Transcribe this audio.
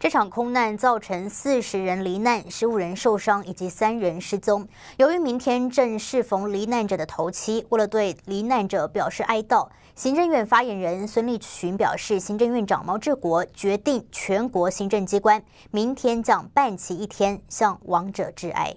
这场空难造成四十人罹难、十五人受伤以及三人失踪。由于明天正适逢罹难者的头七，为了对罹难者表示哀悼，行政院发言人孙立群表示，行政院长毛治国决定全国行政机关明天将半旗一天，向亡者致哀。